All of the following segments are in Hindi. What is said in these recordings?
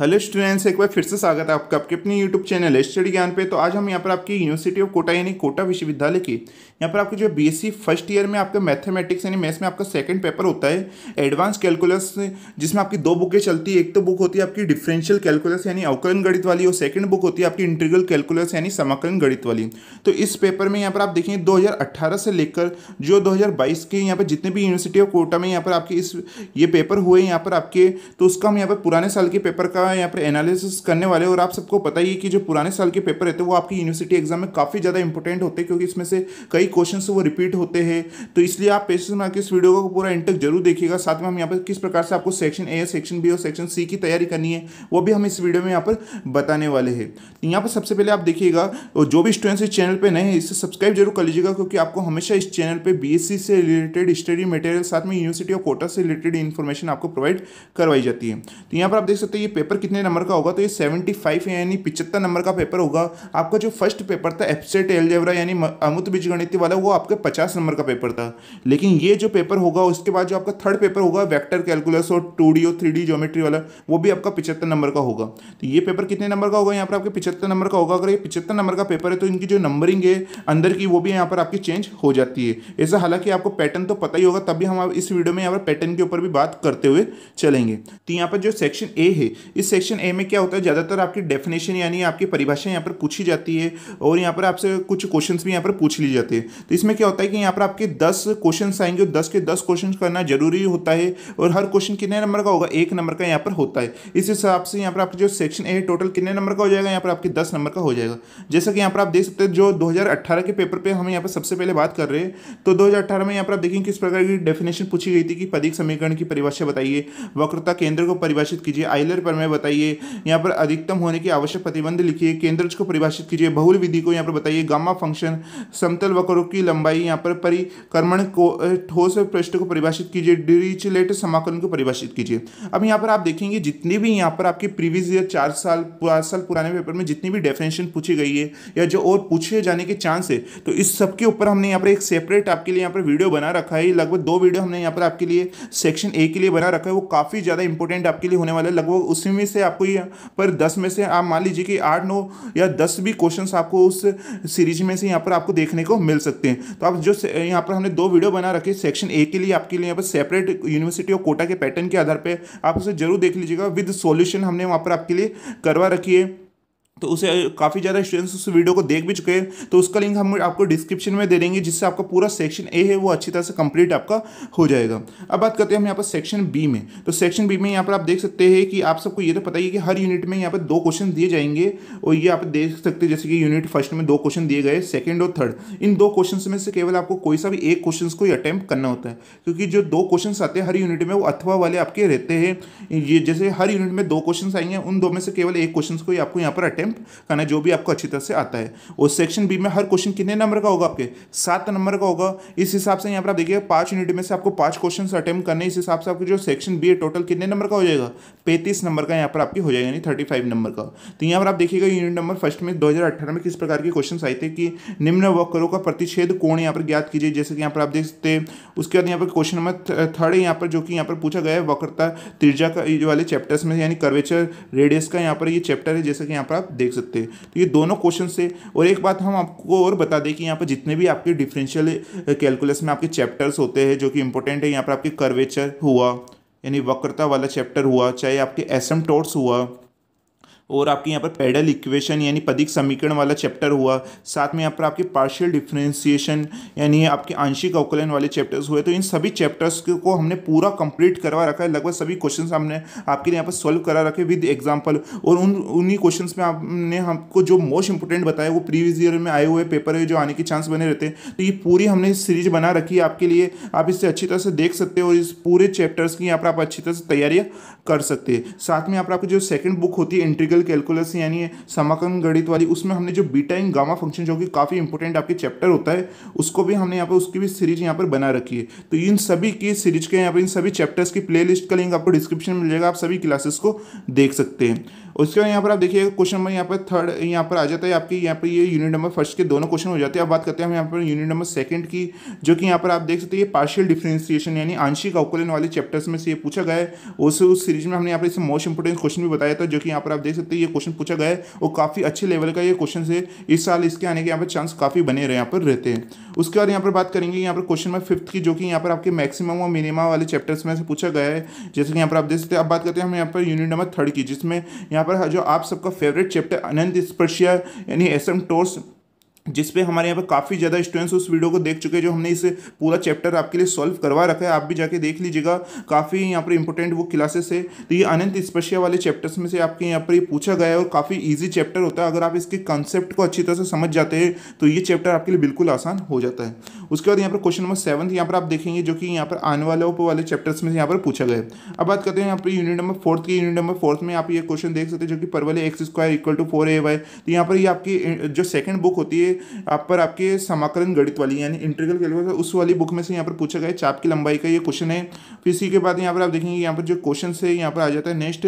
हेलो स्टूडेंट्स एक बार फिर से स्वागत है आपका आपके अपने यूट्यूब चैनल स्टडी ज्ञान पे तो आज हम यहाँ पर आपकी यूनिवर्सिटी ऑफ कोटा यानी कोटा विश्वविद्यालय की यहाँ पर आपके जो बी फर्स्ट ईयर में आपका मैथमेटिक्स यानी मैथ्स में आपका सेकंड पेपर होता है एडवांस कैलकुलस जिसमें आपकी दो बुकें चलती है एक तो बुक होती है आपकी डिफरेंशियल कैलकुलस यानी अवकलन गणित वाली और सेकंड बुक होती है आपकी इंटीग्रल कैलकुलस यानी समाकलन गणित वाली तो इस पेपर में यहाँ पर आप देखेंगे दो से लेकर जो दो के यहाँ पर जितने भी यूनिवर्सिटी ऑफ कोटा में यहाँ पर आपके इस ये पेपर हुए यहाँ पर आपके तो उसका हम यहाँ पर पुराने साल के पेपर का यहाँ पर एनालिसिस करने वाले और आप सबको पता ही है कि जो पुराने साल के पेपर रहते हैं वो आपकी यूनिवर्सिटी एग्जाम में काफ़ी ज़्यादा इंपॉर्टेंट होते हैं क्योंकि इसमें से कई क्वेश्चन वो रिपीट होते हैं तो इसलिए आप पेशेंस मार्क इस वीडियो को पूरा इंटक जरूर देखिएगा साथ में हम यहाँ पर किस प्रकार से आपको सेक्शन ए सेक्शन बी और सेक्शन सी की तैयारी करनी है वो भी हम इस वीडियो में यहाँ पर बताने वाले हैं तो यहाँ पर सबसे पहले आप देखिएगा जो भी स्टूडेंट्स इस चैनल पर नए हैं इसे सब्सक्राइब जरूर कर लीजिएगा क्योंकि आपको हमेशा इस चैनल पर बी से रिलेटेड स्टडी मटेरियल साथ में यूनिवर्सिटी और कोटा से रिलेटेड इन्फॉर्मेशन आपको प्रोवाइड करवाई जाती है तो यहाँ पर आप देख सकते हैं ये पेपर कितने नंबर का होगा तो ये सेवेंटी फाइव यानी पिचहत्तर नंबर का पेपर होगा आपका जो फर्स्ट पेपर था एप्सेट एलजेवरा यानी अमुत बीज गणित वाला वो आपके पचास नंबर का पेपर था लेकिन ये जो पेपर होगा उसके बाद जो आपका थर्ड पेपर होगा वैक्टर कैलकुलस और टू डी और थ्री ज्योमेट्री वाला वो भी आपका पिछहत्तर नंबर का होगा तो ये पेपर कितने नंबर का होगा यहाँ पर आपके पिछहत्तर नंबर का होगा अगर ये पिछहत्तर नंबर का पेपर है तो इनकी जो नंबरिंग है अंदर की वो भी यहाँ पर आपकी चेंज हो जाती है ऐसा हालांकि आपको पैटर्न तो पता ही होगा तभी हम इस वीडियो में यहाँ पर पैटर्न के ऊपर भी बात करते हुए चलेंगे तो यहाँ पर जो सेक्शन ए है इस सेक्शन ए में क्या होता है ज़्यादातर आपकी डेफिनेशन यानी आपकी परिभाषा यहाँ पर पूछी जाती है और यहाँ पर आपसे कुछ क्वेश्चन भी यहाँ पर पूछ लिए जाते हैं तो इसमें क्या होता है कि यहाँ पर आपके दस क्वेश्चन आएंगे दस के दस क्वेश्चन करना जरूरी होता है और हर क्वेश्चन कितने नंबर का होगा एक नंबर का यहाँ पर होता है इस हिसाब से यहाँ पर आपके जो सेक्शन ए टोटल कितने नंबर का हो जाएगा यहाँ पर आपके दस नंबर का हो जाएगा जैसा कि यहाँ पर आप देख सकते हैं जो दो के पेपर पर हम यहाँ पर सबसे पहले बात कर रहे हैं तो दो में यहाँ पर आप देखेंगे किस प्रकार की डेफिनेशन पूछी गई थी कि पदिक समीकरण की परिभाषा बताइए वक्रता केंद्र को परिभाषित कीजिए आइलर पर बताइए यहाँ पर अधिकतम होने की आवश्यक प्रतिबंध लिखिए केंद्र को परिभाषित कीजिए बहुल विधि को यहाँ पर बताइए गामा फंक्शन समतल वक्र करो कि लंबाई यहाँ पर परिक्रमण को ठोस पृष्ठ को परिभाषित कीजिए डिरिचलेट समाकलन को परिभाषित कीजिए अब यहाँ पर आप देखेंगे जितनी भी यहाँ पर आपके प्रीवियस ईयर चार साल पाँच साल पुराने पेपर में जितनी भी डेफिनेशन पूछी गई है या जो और पूछे जाने के चांस है तो इस सबके ऊपर हमने यहाँ पर एक सेपरेट आपके लिए यहाँ पर वीडियो बना रखा है लगभग दो वीडियो हमने यहाँ पर आपके लिए सेक्शन ए के लिए बना रखा है वो काफ़ी ज़्यादा इंपॉर्टेंट आपके लिए होने वाला है लगभग उसी में से आपको यहाँ पर दस में से आप मान लीजिए कि आठ नौ या दस भी क्वेश्चन आपको उस सीरीज में से यहाँ पर आपको देखने को मिल सकते हैं तो आप जो यहाँ पर हमने दो वीडियो बना रखे सेक्शन ए के लिए आपके लिए यहाँ पर सेपरेट यूनिवर्सिटी और कोटा के पैटर्न के आधार पर आप उसे जरूर देख लीजिएगा विद सोल्यूशन हमने वहाँ पर आपके लिए करवा रखी है तो उसे काफ़ी ज़्यादा स्टूडेंट्स उस वीडियो को देख भी चुके हैं तो उसका लिंक हम आपको डिस्क्रिप्शन में दे देंगे जिससे आपका पूरा सेक्शन ए है वो अच्छी तरह से कंप्लीट आपका हो जाएगा अब बात करते हैं हम यहाँ पर सेक्शन बी में तो सेक्शन बी में यहाँ पर आप देख सकते हैं कि आप सबको ये तो पता ही है कि हर यूनिट में यहाँ पर दो क्वेश्चन दिए जाएंगे और ये आप देख सकते हैं जैसे कि यूनिट फर्स्ट में दो क्वेश्चन दिए गए सेकेंड और थर्ड इन दो क्वेश्चन में से केवल आपको कोई सा भी एक क्वेश्चन को ही अटैम्प्ट करना होता है क्योंकि जो दो क्वेश्चन आते हैं हर यूनिट में वो अथवा वाले आपके रहते हैं ये जैसे हर यूनिट में दो क्वेश्चन आएंगे उन दो में से केवल एक क्वेश्चन को ही आपको यहाँ पर अटैम्प्ट अटेम्प्ट करना है जो भी आपको अच्छी तरह से आता है और सेक्शन बी में हर क्वेश्चन कितने नंबर का होगा आपके सात नंबर का होगा इस हिसाब से यहाँ पर आप देखिए पाँच यूनिट में से आपको पाँच क्वेश्चन अटैम्प्ट करने इस हिसाब से आपको जो सेक्शन बी है टोटल कितने नंबर का हो जाएगा पैंतीस नंबर का यहाँ पर आपकी हो जाएगा यानी थर्टी फाइव नंबर का तो यहाँ पर आप देखिएगा यूनिट नंबर फर्स्ट में दो में किस प्रकार के क्वेश्चन आए थे कि निम्न वक्रों का प्रतिषेध कोण यहाँ पर ज्ञात कीजिए जैसे कि यहाँ पर आप देख सकते हैं उसके बाद यहाँ पर क्वेश्चन नंबर थर्ड यहाँ पर जो कि यहाँ पर पूछा गया है वक्रता त्रिजा का वाले चैप्टर्स में यानी कर्वेचर रेडियस का यहाँ पर ये चैप्टर है जैसे कि यहाँ पर आप देख सकते हैं तो ये दोनों क्वेश्चन से और एक बात हम आपको और बता दें कि यहाँ पर जितने भी आपके डिफरेंशियल कैलकुलस में आपके चैप्टर्स होते हैं जो कि इंपॉर्टेंट है यहाँ पर आपके कर्वेचर हुआ यानी वक्रता वाला चैप्टर हुआ चाहे आपके एसम टोर्स हुआ और आपके यहाँ पर पैडल इक्वेशन यानी पदिक समीकरण वाला चैप्टर हुआ साथ में यहाँ पर आपके पार्शियल डिफ्रेंसिएशन यानी आपके आंशिक अवकलन वाले चैप्टर्स हुए तो इन सभी चैप्टर्स को हमने पूरा कंप्लीट करवा रखा है लगभग सभी क्वेश्चन हमने आपके लिए यहाँ पर सॉल्व करा रखे विद एग्जाम्पल और उन उन्हीं क्वेश्चन में आपने हमको जो मोस्ट इंपॉर्टेंट बताया वो प्रीवियस ईयर में आए हुए पेपर है जो आने के चांस बने रहते हैं तो ये पूरी हमने सीरीज बना रखी है आपके लिए आप इससे अच्छी तरह से देख सकते हो और इस पूरे चैप्टर्स की यहाँ पर आप अच्छी तरह से तैयारियाँ कर सकते हैं साथ में यहाँ पर आपकी जो सेकेंड बुक होती है इंट्रीगल इंटीग्रल कैलकुलस यानी समाकन गणित वाली उसमें हमने जो बीटा इन गामा फंक्शन जो कि काफ़ी इंपॉर्टेंट आपके चैप्टर होता है उसको भी हमने यहाँ पर उसकी भी सीरीज यहाँ पर बना रखी है तो इन सभी की सीरीज के यहाँ पर इन सभी चैप्टर्स की प्ले का लिंक आपको डिस्क्रिप्शन में मिल जाएगा आप सभी क्लासेस को देख सकते हैं उसके बाद यहाँ पर आप देखिए क्वेश्चन नंबर यहाँ पर थर्ड यहाँ पर आ जाता है आपकी यहाँ पर ये यूनिट नंबर फर्स्ट के दोनों क्वेश्चन हो जाते हैं अब बात करते हैं हम यहाँ पर यूनिट नंबर सेकंड की जो कि यहाँ पर आप देख सकते हैं ये पार्शियल डिफ्रेंसिएशन यानी आंशिक अवकुलन वाले चैप्टर्स में से ये पूछा गया है उस उस सीरीज में हमने यहाँ पर इसे मोस्ट इंपोर्टेंट क्वेश्चन भी बताया था जो कि यहाँ पर आप देख सकते हैं ये क्वेश्चन पूछा गया है और काफ़ी अच्छे लेवल का ये क्वेश्चन है इस साल इसके आने के यहाँ पर चांस काफ़ी बने रहे यहाँ पर रहते हैं उसके बाद यहाँ पर बात करेंगे यहाँ पर क्वेश्चन नंबर फिफ्थ की जो कि यहाँ पर आपके मैक्सिमम और मिनिमम वाले चैप्टर्स में से पूछा गया है जैसे कि यहाँ पर आप देख सकते हैं अब बात करते हैं हम यहाँ पर यूनिट नंबर थर्ड की जिसमें यहाँ यहाँ पर जो आप सबका फेवरेट चैप्टर अनंत स्पर्शिया यानी एस एम टोर्स जिसपे हमारे यहाँ पर काफ़ी ज़्यादा स्टूडेंट्स उस वीडियो को देख चुके हैं जो हमने इसे पूरा चैप्टर आपके लिए सॉल्व करवा रखा है आप भी जाके देख लीजिएगा काफ़ी यहाँ पर इंपॉर्टेंट वो क्लासेस है तो ये अनंत स्पर्शिया वाले चैप्टर्स में से आपके यहाँ पर ये पूछा गया है और काफ़ी ईजी चैप्टर होता है अगर आप इसके कंसेप्ट को अच्छी तरह से समझ जाते हैं तो ये चैप्टर आपके लिए बिल्कुल आसान हो जाता है उसके बाद यहाँ पर क्वेश्चन नंबर सेवन यहाँ पर आप देखेंगे जो कि यहाँ पर आने वाले ऊपर वाले चैप्टर्स में यहाँ पर पूछा गया अब बात करते हैं यहाँ पर यूनिट नंबर फोर्थ की यूनिट नंबर फोर्थ में आप ये क्वेश्चन देख सकते हैं जो कि वाले X square equal to four A Y तो यहाँ पर ये आपकी जो सेकंड बुक होती है आप पर आपके समाकरण गणित वाली यानी इंटरगल कैलकुलस उस वाली बुक में से यहाँ पर पूछा गया चाप की लंबाई का ये क्वेश्चन है फिर इसी के बाद यहाँ पर आप देखेंगे यहाँ पर जो क्वेश्चन है यहाँ पर आ जाता है नेक्स्ट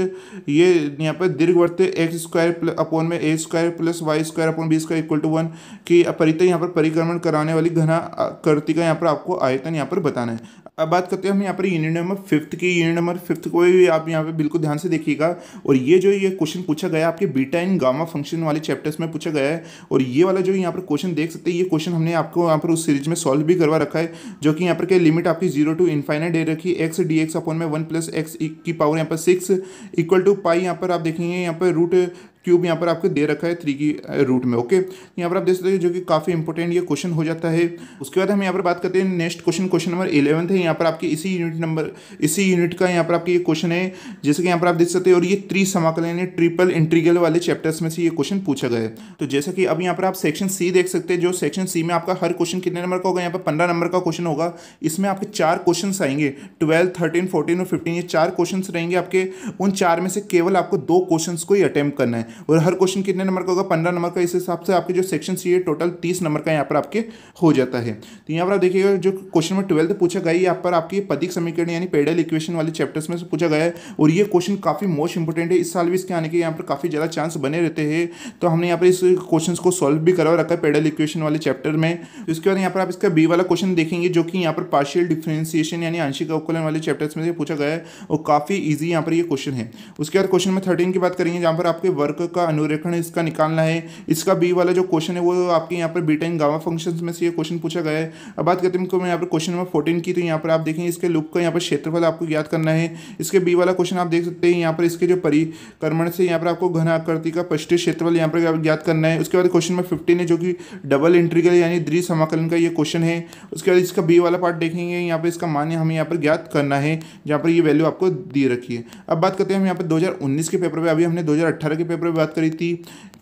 ये यहाँ पर दीर्घवर्त एक्स स्क्वायर अपोन में A square plus Y square upon B square equal to one की अपरित यहाँ पर परिक्रमण कराने वाली घना कर्ती का यहाँ पर आपको आयतन यहाँ पर बताना है अब बात करते हैं हम यहाँ पर यूनिट नंबर फिफ्थ की यूनिट नंबर फिफ्थ को भी आप यहाँ पे बिल्कुल ध्यान से देखिएगा और ये जो ये क्वेश्चन पूछा गया आपके बीटा एंड गामा फंक्शन वाले चैप्टर्स में पूछा गया है और ये वाला जो यहाँ पर क्वेश्चन देख सकते हैं ये क्वेश्चन हमने आपको यहाँ पर उस सीरीज में सॉल्व भी करवा रखा है जो कि यहाँ पर क्या लिमिट आपकी जीरो टू इन्फाइनाइट डे रखी एक्स डी एक्स अपॉन में वन प्लस एक्स की पावर यहाँ पर सिक्स इक्वल टू पाई यहाँ पर आप देखेंगे यहाँ पर रूट क्यूब यहाँ पर आपको दे रखा है थ्री की रूट uh, में ओके यहाँ पर आप देख सकते हैं जो कि काफ़ी इंपॉर्टेंट ये क्वेश्चन हो जाता है उसके बाद हम यहाँ पर बात करते हैं next question question number eleventh है यहाँ पर आपके इसी यूनिट नंबर इसी यूनिट का यहाँ पर आपके ये क्वेश्चन है जैसे कि यहाँ पर आप देख सकते हैं और ये त्री समाकलन ट्रिपल इंट्रीगल वाले चैप्टर्स में से ये क्वेश्चन पूछा गया है तो जैसे कि अब यहाँ पर आप सेक्शन सी देख सकते हैं जो सेक्शन सी में आपका हर क्वेश्चन कितने नंबर का होगा यहाँ पर पंद्रह नंबर का क्वेश्चन होगा इसमें आपके चार क्वेश्चन आएंगे ट्वेल्व थर्टीन फोर्टीन और फिफ्टीन ये चार क्वेश्चन रहेंगे आपके उन चार में से केवल आपको दो क्वेश्चन को ही अटैम्प्ट करना है और हर क्वेश्चन कितने नंबर का होगा पंद्रह नंबर का इस हिसाब से आपके जो सेक्शन सी है टोटल तीस नंबर का यहाँ पर आपके हो जाता है तो यहाँ पर आप देखिएगा जो क्वेश्चन नंबर ट्वेल्थ पूछा गया यहाँ पर आपकी पदिक समीकरण यानी पेडल इक्वेशन वाले चैप्टर्स में से पूछा गया है और ये क्वेश्चन काफ़ी मोस्ट इंपॉर्टेंट है इस साल भी इसके आने के यहाँ पर काफ़ी ज़्यादा चांस बने रहते हैं तो हमने यहाँ पर इस क्वेश्चन को सॉल्व भी करवा रखा है पेडल इक्वेशन वाले चैप्टर में उसके तो बाद यहाँ पर आप इसका बी वाला क्वेश्चन देखेंगे जो कि यहाँ पर पार्शियल डिफ्रेंसिएशन यानी आंशिक अवकलन वाले चैप्टर्स में से पूछा गया है और काफ़ी ईजी यहाँ पर ये क्वेश्चन है उसके बाद क्वेश्चन में थर्टीन की बात करेंगे जहाँ पर आपके वर्क का अनुरेखण इसका निकालना है इसका बी वाला जो क्वेश्चन है वो आपके यहाँ पर बीटा इन गावा फंक्शन में से ये क्वेश्चन पूछा गया है अब बात करते हैं मैं यहाँ पर क्वेश्चन नंबर फोर्टीन की तो यहाँ पर आप देखें इसके लुप का यहाँ पर क्षेत्रफल आपको याद करना है इसके बी वाला क्वेश्चन आप देख सकते हैं यहाँ पर इसके जो परिक्रमण से यहाँ पर आपको घन आकृति का पृष्ठीय क्षेत्रफल यहाँ पर याद करना है उसके बाद क्वेश्चन नंबर फिफ्टीन है जो कि डबल इंट्रीगल यानी द्वि समाकलन का ये क्वेश्चन है उसके बाद इसका बी वाला पार्ट देखेंगे यहाँ पर इसका मान्य हमें यहाँ पर ज्ञात करना है जहाँ पर ये वैल्यू आपको दी रखी है अब बात करते हैं हम यहाँ पर 2019 के पेपर पे अभी हमने 2018 के पेपर बात करी थी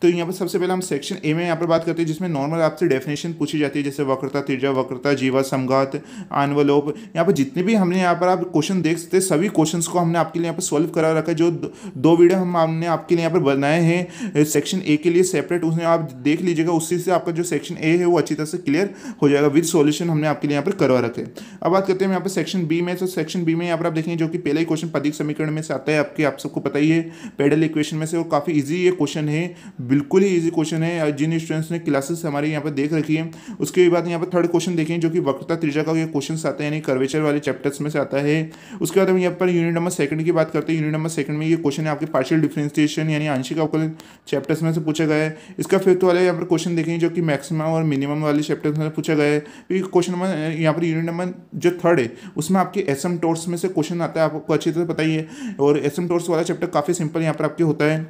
तो यहाँ पर सबसे पहले हम सेक्शन ए में यहाँ पर बात करते हैं जिसमें नॉर्मल आपसे डेफिनेशन पूछी जाती है जैसे वक्रता तिरजा वक्रता जीवा समघात आनवलोप यहाँ पर जितने भी हमने यहाँ पर आप क्वेश्चन देख सकते हैं सभी क्वेश्चन को हमने आपके लिए यहाँ पर सॉल्व करा रखा है जो दो वीडियो हम हमने आपके लिए यहाँ पर बनाए हैं सेक्शन ए के लिए सेपरेट उसने आप देख लीजिएगा उसी से आपका जो सेक्शन ए है वो अच्छी तरह से क्लियर हो जाएगा विद सोल्यूशन हमने आपके लिए यहाँ पर करवा रखे अब बात करते हैं यहाँ पर सेक्शन बी में तो सेक्शन बी में यहाँ पर आप देखेंगे जो कि पहले ही क्वेश्चन पदिक समीकरण में से आता है आपके आप सबको पता ही है पेडल इक्वेशन में से और काफ़ी ईजी ये क्वेश्चन है बिल्कुल ही ईजी क्वेश्चन है जिन स्टूडेंट्स ने क्लासेस हमारे यहाँ पर देख रखी है उसके बाद यहाँ पर थर्ड क्वेश्चन देखें जो कि वक्रता त्रिजा का क्वेश्चन आता है यानी कर्वेचर वाले चैप्टर्स में से आता है उसके बाद हम यहाँ पर यूनिट नंबर सेकंड की बात करते हैं यूनिट नंबर सेकंड में ये क्वेश्चन है आपके पार्शियल डिफ्रेंसिएशन यानी आंशिक अवकलन चैप्टर्स में से पूछा गया है इसका फिफ्थ वाला यहाँ पर क्वेश्चन देखें जो कि मैक्सिमम और मिनिमम वाले चैप्टर्स में पूछा गया है क्वेश्चन तो नंबर यहाँ पर यूनिट नंबर जो थर्ड है उसमें आपके एस एम टोर्स में से क्वेश्चन आता है आपको अच्छी तरह पता है और एस एम टोर्स वाला चैप्टर काफ़ी सिंपल यहाँ पर आपके होता है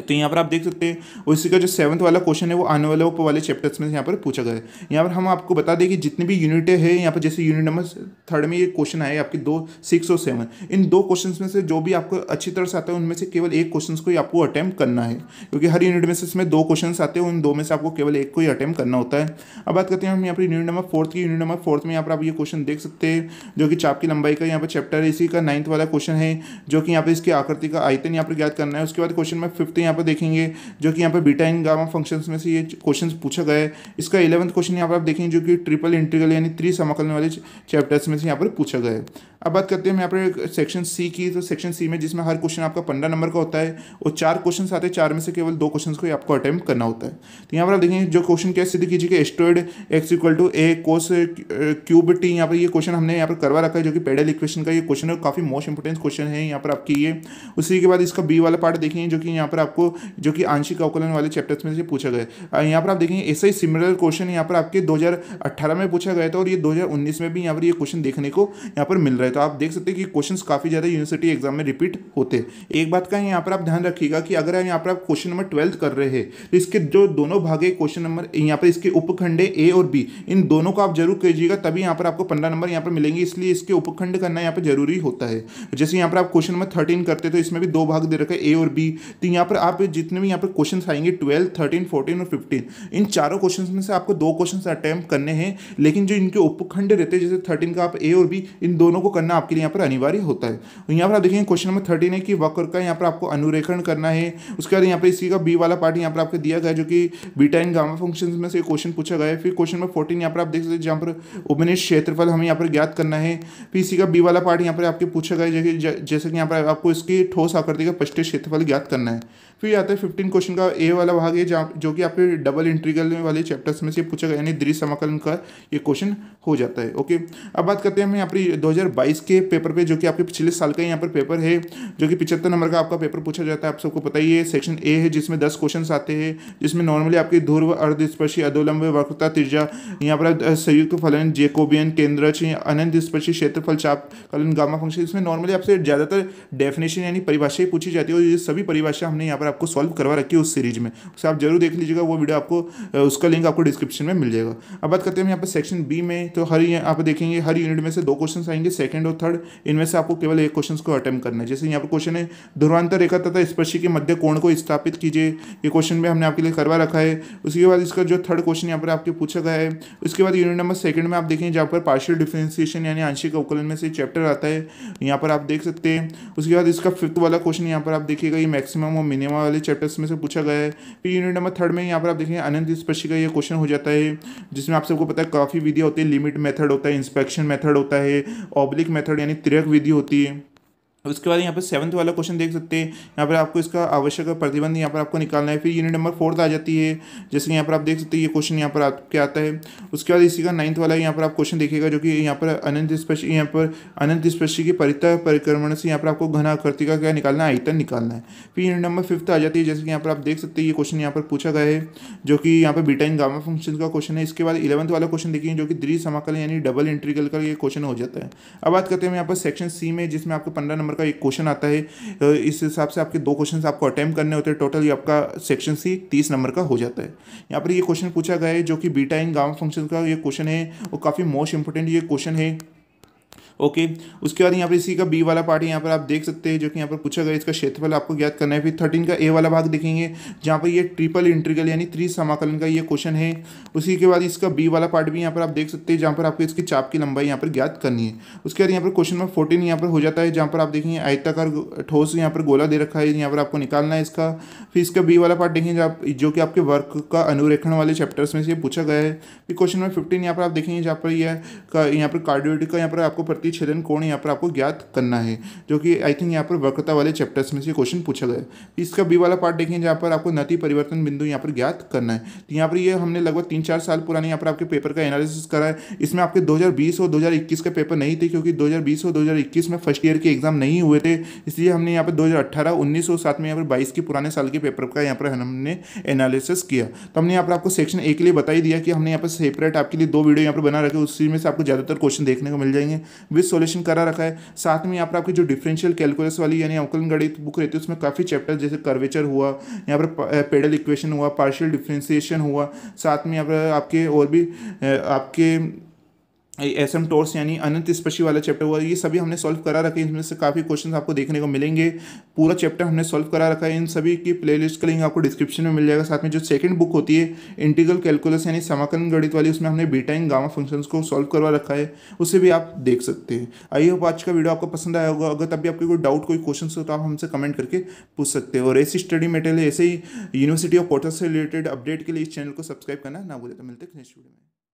तो यहाँ पर आप देख सकते हैं उसी इसी का जो सेवन्थ वाला क्वेश्चन है वो आने वाले ऊपर वाले चैप्टर्स में यहाँ पर पूछा गया है यहाँ पर हम आपको बता दें कि जितनी भी यूनिटें हैं यहाँ पर जैसे यूनिट नंबर थर्ड में ये क्वेश्चन आए आपके दो सिक्स और सेवन इन दो क्वेश्चन में से जो भी आपको अच्छी तरह से आता है उनमें से केवल एक क्वेश्चन को ही आपको अटैम्प्ट करना है क्योंकि हर यूनिट में से इसमें दो क्वेश्चन आते हैं उन दो में से आपको केवल एक को ही अटैम्प्ट करना होता है अब बात करते हैं हम यहाँ पर यूनिट नंबर फोर्थ की यूनिट नंबर फोर्थ में यहाँ पर आप ये क्वेश्चन देख सकते हैं जो कि चाप की लंबाई का यहाँ पर चैप्टर है इसी का नाइन्थ वाला क्वेश्चन है जो कि यहाँ पर इसकी आकृति का आयतन यहाँ पर ज्ञात करना है उसके बाद क्वेश्चन नंबर फिफ्थ यहाँ पर देखेंगे जो कि यहाँ पर बीटा इन गामा फंक्शन में से ये क्वेश्चन पूछा गया है इसका इलेवंथ क्वेश्चन यहाँ पर आप देखेंगे जो कि ट्रिपल इंटीग्रल यानी त्री समाकलन वाले चैप्टर्स में से यहाँ पर पूछा गया है अब बात करते हैं यहाँ पर सेक्शन सी की तो सेक्शन सी में जिसमें हर क्वेश्चन आपका पंद्रह नंबर का होता है और चार क्वेश्चन आते हैं चार में से केवल दो क्वेश्चन को आपको अटैम्प्ट करना होता है तो यहाँ पर आप देखेंगे जो क्वेश्चन क्या सिद्ध कीजिए कि astroid X equal to A cos cube T यहाँ पर ये क्वेश्चन हमने यहाँ पर करवा रखा है जो कि पेडल इक्वेशन का ये क्वेश्चन है काफ़ी मोस्ट इंपॉर्टेंट क्वेश्चन है यहाँ पर आपकी ये उसी के बाद इसका बी वाला पार्ट देखेंगे जो कि यहाँ पर आप आपको जो कि आंशिक अवकलन वाले चैप्टर्स में से पूछा गया है यहाँ पर आप देखेंगे ऐसा ही सिमिलर क्वेश्चन यहाँ पर आपके 2018 में पूछा गया था और ये 2019 में भी यहाँ पर ये क्वेश्चन देखने को यहाँ पर मिल रहा है तो आप देख सकते हैं कि क्वेश्चन काफ़ी ज़्यादा यूनिवर्सिटी एग्जाम में रिपीट होते हैं एक बात का यहाँ पर आप ध्यान रखिएगा कि अगर यहाँ पर आप क्वेश्चन नंबर ट्वेल्थ कर रहे हैं तो इसके जो दोनों भागे क्वेश्चन नंबर यहाँ पर इसके उपखंडे ए और बी इन दोनों को आप जरूर कीजिएगा तभी यहाँ पर आपको पंद्रह नंबर यहाँ पर मिलेंगे इसलिए इसके उपखंड करना यहाँ पर जरूरी होता है जैसे यहाँ पर आप क्वेश्चन नंबर थर्टीन करते तो इसमें भी दो भाग दे रखे ए और बी तो यहाँ पर आप जितने भी यहाँ पर क्वेश्चन आएंगे ट्वेल्थ थर्टीन फोर्टीन और फिफ्टीन इन चारों क्वेश्चन में से आपको दो क्वेश्चन अटैम्प्ट करने हैं लेकिन जो इनके उपखंड रहते हैं जैसे थर्टीन का आप ए और बी इन दोनों को करना आपके लिए यहाँ पर अनिवार्य होता है तो यहाँ पर आप देखेंगे क्वेश्चन नंबर थर्टीन है कि वक्र का यहाँ पर आपको अनुरेखण करना है उसके बाद यहाँ पर इसी का बी वाला पार्ट यहाँ पर आपको दिया गया जो कि बीटा एंड गामा फंक्शन में से क्वेश्चन पूछा गया है फिर क्वेश्चन नंबर फोर्टीन यहाँ पर आप देख सकते हैं जहाँ पर उपनिष क्षेत्रफल हमें यहाँ पर ज्ञात करना है फिर इसी का बी वाला पार्ट यहाँ पर आपके पूछा गया जैसे कि यहाँ पर आपको इसकी ठोस आकृति का पश्चिम क्षेत्रफल ज्ञात करना है फिर आता है फिफ्टीन क्वेश्चन का ए वाला भाग है जहाँ जो कि आपके डबल इंट्रीगल वाले चैप्टर्स में से पूछा गया यानी समाकलन का ये क्वेश्चन हो जाता है ओके अब बात करते हैं हम यहाँ पर दो के पेपर पे जो कि आपके पिछले साल का यहाँ पर पेपर है जो कि पिछहत्तर नंबर का आपका पेपर पूछा जाता है आप सबको पता ही है सेक्शन ए है जिसमें दस क्वेश्चन आते हैं जिसमें नॉर्मली आपकी ध्रुव अर्धस्पर्शी अधोलंब वक्रता त्रिज्या यहाँ पर संयुक्त फलन जेकोबियन केंद्र अनंत स्पर्शी क्षेत्रफल चाप कलन गामा फंक्शन इसमें नॉर्मली आपसे ज़्यादातर डेफिनेशन यानी परिभाषा पूछी जाती है और ये सभी परिभाषा हमने यहाँ पर आपको सॉल्व करवा रखी है उस सीरीज में उसे आप जरूर देख लीजिएगा वो वीडियो आपको उसका लिंक आपको डिस्क्रिप्शन में मिल जाएगा अब बात करते हैं यहाँ पर सेक्शन बी में तो हर आप देखेंगे हर यूनिट में से दो क्वेश्चन आएंगे सेकंड और थर्ड इनमें से आपको केवल एक क्वेश्चन को अटैम्प्ट करना है जैसे यहाँ पर क्वेश्चन है ध्रुवांतर रेखा तथा स्पर्शी के मध्य कोण को स्थापित कीजिए ये क्वेश्चन भी हमने आपके लिए करवा रखा है उसके बाद इसका जो थर्ड क्वेश्चन यहाँ पर आपके पूछा गया है उसके बाद यूनिट नंबर सेकंड में आप देखेंगे जहाँ पर पार्शियल डिफ्रेंसिएशन यानी आंशिक अवकलन में से चैप्टर आता है यहाँ पर आप देख सकते हैं उसके बाद इसका फिफ्थ वाला क्वेश्चन यहाँ पर आप देखिएगा ये मैक्सिमम और मिनिमम कॉमा वाले चैप्टर्स में से पूछा गया है फिर यूनिट नंबर थर्ड में यहाँ पर आप देखेंगे अनंत का ये क्वेश्चन हो जाता है जिसमें आप सबको पता है काफ़ी विधियाँ होती है लिमिट मेथड होता है इंस्पेक्शन मेथड होता है ऑब्लिक मेथड यानी तिरक विधि होती है उसके बाद यहाँ पर सेवन्थ वाला क्वेश्चन देख सकते हैं यहाँ पर आपको इसका आवश्यक प्रतिबंध यहाँ पर आपको निकालना है फिर यूनिट नंबर फोर्थ आ जाती है जैसे यहाँ पर आप देख सकते हैं ये क्वेश्चन यहाँ पर आपके आता है उसके बाद इसी का नाइन्थ वाला यहाँ पर आप क्वेश्चन देखिएगा जो कि यहाँ पर अनंत स्पर्शी यहाँ पर अनंत स्पर्शी की परिता परिक्रमण से यहाँ पर आपको घना आकृति का क्या निकालना है आयतन निकालना है फिर यूनिट नंबर फिफ्थ आ जाती है जैसे कि यहाँ पर आप देख सकते हैं ये क्वेश्चन यहाँ पर पूछा गया है जो कि यहाँ पर बीटाइन गामा फंक्शन का क्वेश्चन है इसके बाद इलेवंथ वाला क्वेश्चन देखिए जो कि द्री समाकल यानी डबल इंट्रीगल का ये क्वेश्चन हो जाता है अब बात करते हैं यहाँ पर सेक्शन सी में जिसमें आपको पंद्रह नंबर नंबर का एक क्वेश्चन आता है इस हिसाब से आपके दो क्वेश्चन आपको अटैम्प्ट करने होते हैं टोटल ये आपका सेक्शन सी तीस नंबर का हो जाता है यहाँ पर ये क्वेश्चन पूछा गया है जो कि बीटा इन गामा फंक्शन का ये क्वेश्चन है और काफ़ी मोस्ट इंपॉर्टेंट ये क्वेश्चन है ओके उसके बाद यहाँ पर इसी का बी वाला पार्ट यहाँ पर आप देख सकते हैं जो कि यहाँ पर पूछा गया इसका क्षेत्रफल आपको ज्ञात करना है फिर थर्टीन का ए वाला भाग देखेंगे जहाँ पर ये ट्रिपल इंट्रीगल यानी त्रि समाकलन का ये क्वेश्चन है उसी के बाद इसका बी वाला पार्ट भी यहाँ पर आप देख सकते हैं जहाँ पर आपको इसकी चाप की लंबाई यहाँ पर ज्ञात करनी है उसके बाद यहाँ पर क्वेश्चन नंबर फोर्टीन यहाँ पर हो जाता है जहाँ पर आप देखेंगे आयताकार ठोस यहाँ पर गोला दे रखा है यहाँ पर आपको निकालना है इसका फिर इसका बी वाला पार्ट देखेंगे जो कि आपके वर्क का अनुरेखण वाले चैप्टर्स में से पूछा गया है फिर क्वेश्चन नंबर फिफ्टीन यहाँ पर आप देखेंगे जहाँ पर यह यहाँ पर कार्डियोटिक का यहाँ पर आपको प्रति छेदन कोण यहाँ पर आपको ज्ञात करना है जो कि आई थिंक यहाँ पर वक्रता वाले चैप्टर्स में से क्वेश्चन पूछा गया है इसका बी वाला पार्ट देखें जहाँ पर आपको नती परिवर्तन बिंदु यहाँ पर ज्ञात करना है तो यहाँ पर ये हमने लगभग तीन चार साल पुराने यहाँ पर आपके पेपर का एनालिसिस करा है इसमें आपके दो और दो के पेपर नहीं थे क्योंकि दो और दो में फर्स्ट ईयर के एग्जाम नहीं हुए थे इसलिए हमने यहाँ पर दो हज़ार और में यहाँ पर बाईस के पुराने साल के पेपर का यहाँ पर हमने एनालिसिस किया तो हमने यहाँ पर आपको सेक्शन ए के लिए बताई दिया कि हमने यहाँ पर सेपरेट आपके लिए दो वीडियो यहाँ पर बना रखे उसी में से आपको ज़्यादातर क्वेश्चन देखने को मिल जाएंगे विद सोल्यूशन करा रखा है साथ में यहाँ पर आपकी जो डिफरेंशियल कैलकुलस वाली यानी अवकलन गणित बुक रहती है उसमें काफ़ी चैप्टर जैसे कर्वेचर हुआ यहाँ पर पेडल इक्वेशन हुआ पार्शियल डिफ्रेंसिएशन हुआ साथ में यहाँ पर आपके और भी आपके एस एम टोर्स यानी अनंत स्पर्शी वाला चैप्टर हुआ ये सभी हमने सॉल्व करा रखे इसमें से काफ़ी क्वेश्चन आपको देखने को मिलेंगे पूरा चैप्टर हमने सॉल्व करा रखा है इन सभी की प्लेलिस्ट का लिंक आपको डिस्क्रिप्शन में मिल जाएगा साथ में जो सेकंड बुक होती है इंटीग्रल कैलकुलस यानी समाकलन गणित वाली उसमें हमने बीटा इन गामा फंक्शन को सॉल्व करवा रखा है उसे भी आप देख सकते हैं आई होप आज का वीडियो आपको पसंद आया होगा अगर तभी आपके कोई डाउट कोई क्वेश्चन हो तो आप हमसे कमेंट करके पूछ सकते हो और ऐसी स्टडी मटेरियल ऐसे ही यूनिवर्सिटी ऑफ पोर्टल से रिलेटेड अपडेट के लिए इस चैनल को सब्सक्राइब करना ना बोले तो मिलते हैं नेक्स्ट वीडियो में